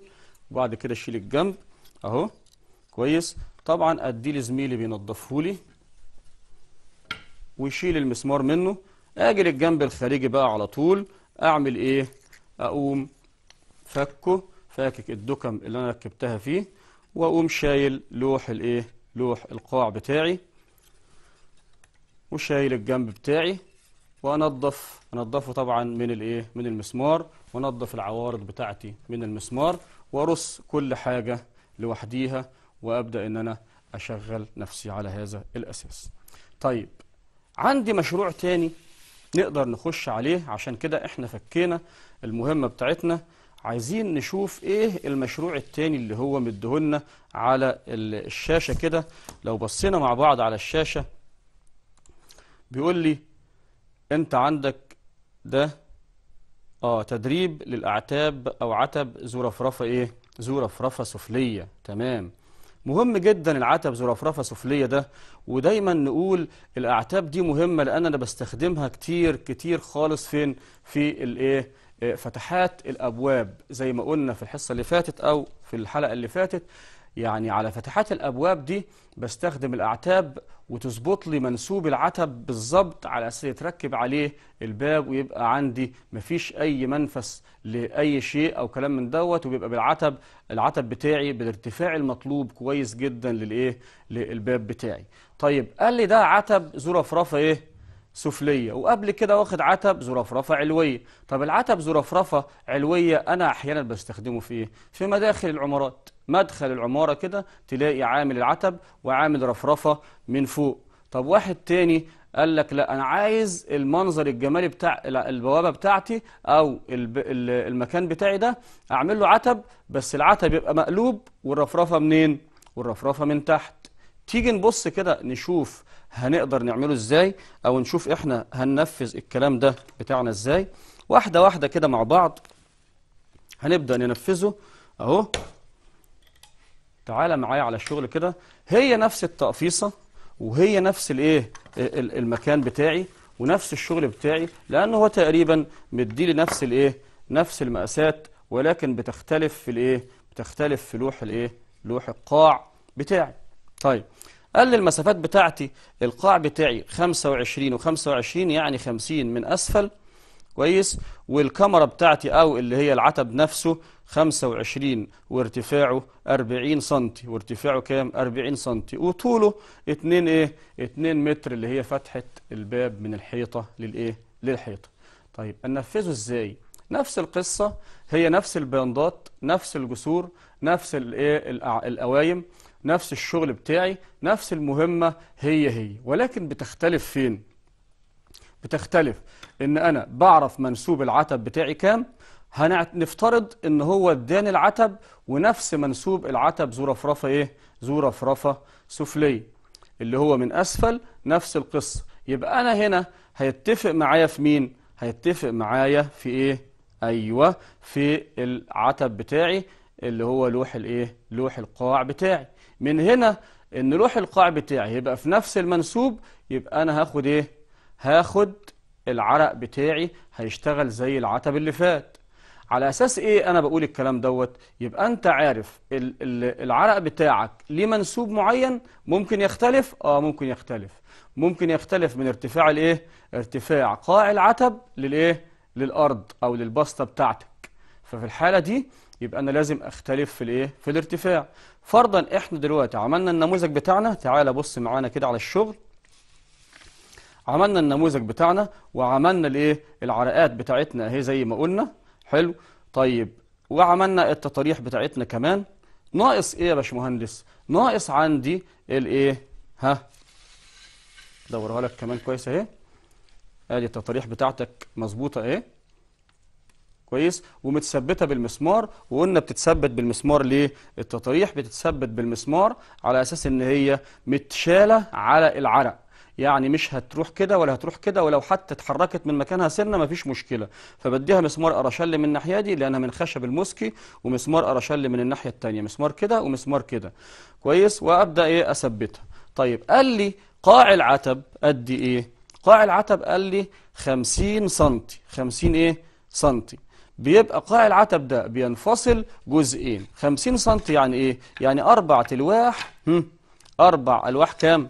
Speaker 1: وبعد كده اشيل الجنب اهو كويس طبعا اديه لزميلي بينضفه لي ويشيل المسمار منه اجي للجنب الخارجي بقى على طول اعمل ايه اقوم فكه فاكك الدكم اللي انا ركبتها فيه واقوم شايل لوح الايه لوح القاع بتاعي وشايل الجنب بتاعي وانظف انضفه طبعا من الايه من المسمار وانظف العوارض بتاعتي من المسمار وارص كل حاجه لوحديها وابدا ان انا اشغل نفسي على هذا الاساس طيب عندي مشروع تاني نقدر نخش عليه عشان كده احنا فكينا المهمه بتاعتنا عايزين نشوف ايه المشروع التاني اللي هو مديهولنا على الشاشه كده لو بصينا مع بعض على الشاشه بيقول لي انت عندك ده اه تدريب للاعتاب او عتب زرفرفه ايه زرفرفه سفليه تمام مهم جدا العتب زرفرفه سفليه ده ودايما نقول الاعتاب دي مهمه لان انا بستخدمها كتير كتير خالص فين في الايه آه، فتحات الابواب زي ما قلنا في الحصه اللي فاتت او في الحلقه اللي فاتت يعني على فتحات الأبواب دي بستخدم الأعتاب وتظبط لي منسوب العتب بالظبط على أساس يتركب عليه الباب ويبقى عندي مفيش أي منفس لأي شيء أو كلام من دوت وبيبقى بالعتب العتب بتاعي بالارتفاع المطلوب كويس جدا للإيه للباب بتاعي طيب قال لي ده عتب ذو رفرفة إيه سفلية وقبل كده واخد عتب زرفرفة علوية طب العتب زرفرفة علوية أنا أحيانا بستخدمه في إيه؟ في مداخل العمارات مدخل العمارة كده تلاقي عامل العتب وعامل رفرفة من فوق طب واحد تاني قال لك لا أنا عايز المنظر الجمالي بتاع البوابة بتاعتي أو المكان بتاعي ده أعمل له عتب بس العتب يبقى مقلوب والرفرفة منين؟ والرفرفة من تحت تيجي نبص كده نشوف هنقدر نعمله ازاي او نشوف احنا هننفذ الكلام ده بتاعنا ازاي واحدة واحدة كده مع بعض هنبدأ ننفذه اهو تعالى معايا على الشغل كده هي نفس التقفيصة وهي نفس الايه المكان بتاعي ونفس الشغل بتاعي لان هو تقريبا مديلي نفس الايه نفس المقاسات ولكن بتختلف في الايه بتختلف في لوح الايه لوح القاع بتاعي طيب قال لي المسافات بتاعتي القاع بتاعي 25 و25 يعني 50 من أسفل كويس والكاميرا بتاعتي أو اللي هي العتب نفسه 25 وارتفاعه 40 سم وارتفاعه كام 40 سم وطوله 2 ايه 2 متر اللي هي فتحة الباب من الحيطة للايه للحيطة طيب انفذه ازاي نفس القصة هي نفس البياندات نفس الجسور نفس الايه القوايم نفس الشغل بتاعي نفس المهمة هي هي ولكن بتختلف فين بتختلف ان انا بعرف منسوب العتب بتاعي كام هنفترض ان هو اداني العتب ونفس منسوب العتب ذو رفرفه ايه ذو رفرفه سفليه اللي هو من اسفل نفس القصه يبقى انا هنا هيتفق معايا في مين هيتفق معايا في ايه ايوه في العتب بتاعي اللي هو لوح الايه لوح القاع بتاعي من هنا ان لوح القاع بتاعي يبقى في نفس المنسوب يبقى انا هاخد ايه هاخد العرق بتاعي هيشتغل زي العتب اللي فات على اساس ايه انا بقول الكلام دوت يبقى انت عارف العرق بتاعك ليه منسوب معين ممكن يختلف اه ممكن يختلف ممكن يختلف من ارتفاع الايه ارتفاع قاع العتب للايه للارض او للبسطه بتاعتك ففي الحاله دي يبقى انا لازم اختلف في الايه في الارتفاع فرضا احنا دلوقتي عملنا النموذج بتاعنا تعال بص معانا كده على الشغل عملنا النموذج بتاعنا وعملنا الايه العرقات بتاعتنا اهي زي ما قلنا حلو طيب وعملنا التطاريح بتاعتنا كمان ناقص ايه يا باشمهندس ناقص عندي الايه ها دورها لك كمان كويس اهي ادي التطاريح بتاعتك مظبوطه اهي كويس ومتثبته بالمسمار وقلنا بتتثبت بالمسمار ليه التطريح بتتثبت بالمسمار على اساس ان هي متشاله على العرق يعني مش هتروح كده ولا هتروح كده ولو حتى اتحركت من مكانها سنه مفيش مشكله فبديها مسمار ارشل من الناحيه دي لانها من خشب الموسكي ومسمار ارشل من الناحيه الثانيه مسمار كده ومسمار كده كويس وابدا ايه اثبتها طيب قال لي قاع العتب قد ايه قاع العتب قال لي 50 سم 50 ايه سنتي بيبقى قاع العتب ده بينفصل جزئين 50 سم يعني ايه يعني اربع تلواح اربع الواح كام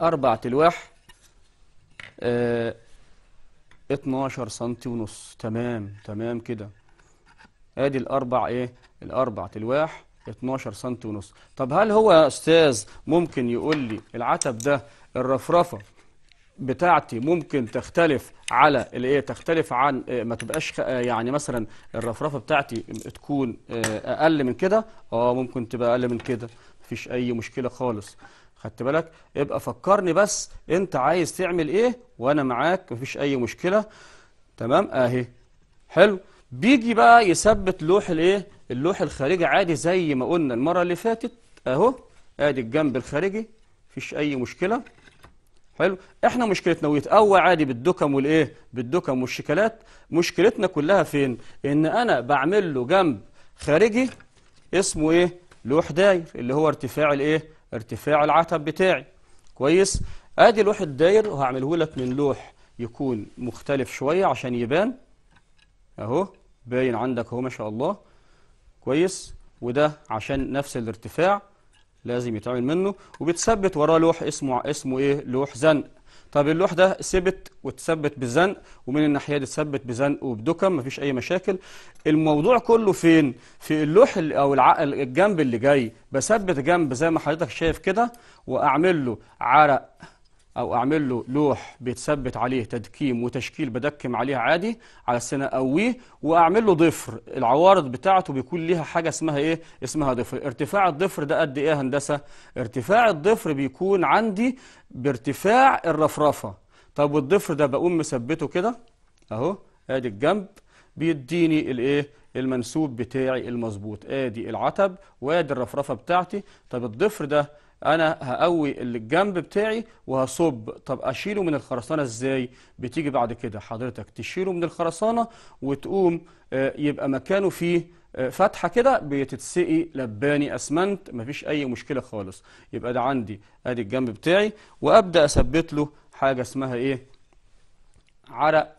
Speaker 1: اربع تلواح آه 12 سم ونص تمام تمام كده ادي الاربع ايه الاربع تلواح 12 سم ونص طب هل هو يا استاذ ممكن يقول لي العتب ده الرفرفه بتاعتي ممكن تختلف على الايه تختلف عن آه، ما تبقاش آه، يعني مثلا الرفرفه بتاعتي تكون آه، اقل من كده اه ممكن تبقى اقل من كده مفيش اي مشكله خالص خدت بالك ابقى فكرني بس انت عايز تعمل ايه وانا معاك مفيش اي مشكله تمام اهي حلو بيجي بقى يثبت لوح الايه اللوح الخارجي عادي زي ما قلنا المره اللي فاتت اهو ادي الجنب الخارجي مفيش اي مشكله حلو احنا مشكلتنا ويتقوى عادي بالدكم والايه بالدكم والشيكلات مشكلتنا كلها فين ان انا بعمل له جنب خارجي اسمه ايه لوح داير اللي هو ارتفاع الايه ارتفاع العتب بتاعي كويس ادي لوح الداير وهعمله لك من لوح يكون مختلف شويه عشان يبان اهو باين عندك اهو ما شاء الله كويس وده عشان نفس الارتفاع لازم يتعمل منه وبتثبت وراه لوح اسمه اسمه ايه لوح زنق طب اللوح ده ثبت وتثبت بزنق ومن الناحيه دي اتثبت بزنق وبدكم مفيش اي مشاكل الموضوع كله فين في اللوح او الجنب اللي جاي بثبت جنب زي ما حضرتك شايف كده واعمل له عرق او اعمل له لوح بيتثبت عليه تدكيم وتشكيل بدكم عليه عادي على السنه اقويه واعمل له ضفر العوارض بتاعته بيكون ليها حاجه اسمها ايه اسمها ضفر ارتفاع الضفر ده قد ايه هندسه ارتفاع الضفر بيكون عندي بارتفاع الرفرفه طب والضفر ده بقوم مثبته كده اهو ادي الجنب بيديني الايه المنسوب بتاعي المظبوط ادي العتب وادي الرفرفه بتاعتي طب الضفر ده انا هقوي الجنب بتاعي وهصب طب اشيله من الخرسانه ازاي بتيجي بعد كده حضرتك تشيله من الخرسانه وتقوم آه، يبقى مكانه فيه آه، فتحه كده بتتسقي لباني اسمنت مفيش اي مشكله خالص يبقى ده عندي ادي الجنب بتاعي وابدا اثبت له حاجه اسمها ايه عرق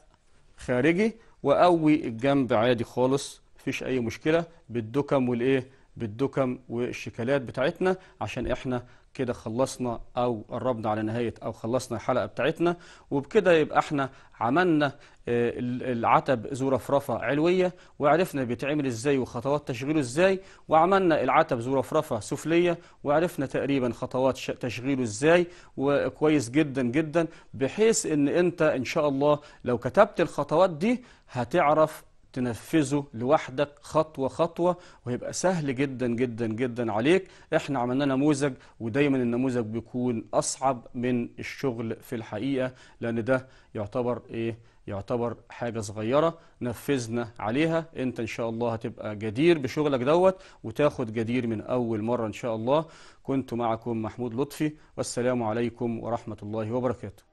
Speaker 1: خارجي واقوي الجنب عادي خالص مفيش اي مشكله بالدكم والايه بالدكم والشيكالات بتاعتنا عشان احنا كده خلصنا او قربنا على نهايه او خلصنا الحلقه بتاعتنا وبكده يبقى احنا عملنا آه، العتب ذو رفرفه علويه وعرفنا بيتعمل ازاي وخطوات تشغيله ازاي وعملنا العتب ذو رفرفه سفليه وعرفنا تقريبا خطوات تشغيله ازاي وكويس جدا جدا بحيث ان انت ان شاء الله لو كتبت الخطوات دي هتعرف تنفذه لوحدك خطوة خطوة ويبقى سهل جدا جدا جدا عليك احنا عملنا نموذج ودايما النموذج بيكون أصعب من الشغل في الحقيقة لأن ده يعتبر إيه يعتبر حاجة صغيرة نفذنا عليها انت ان شاء الله هتبقى جدير بشغلك دوت وتاخد جدير من اول مرة ان شاء الله كنت معكم محمود لطفي والسلام عليكم ورحمة الله وبركاته